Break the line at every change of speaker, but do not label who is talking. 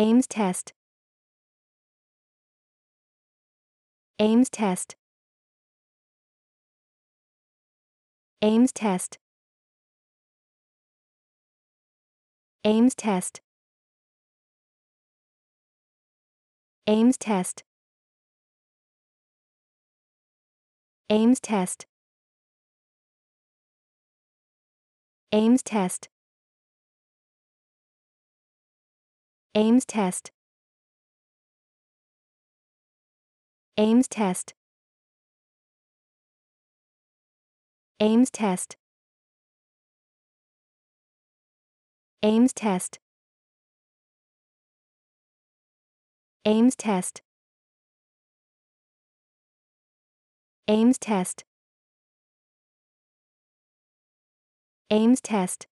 Ames test. Ames test. Ames test. Ames test. Ames test. Ames test. Ames test. Ames test. Ames test. Ames test. Ames test. Ames test. Ames test. Ames test.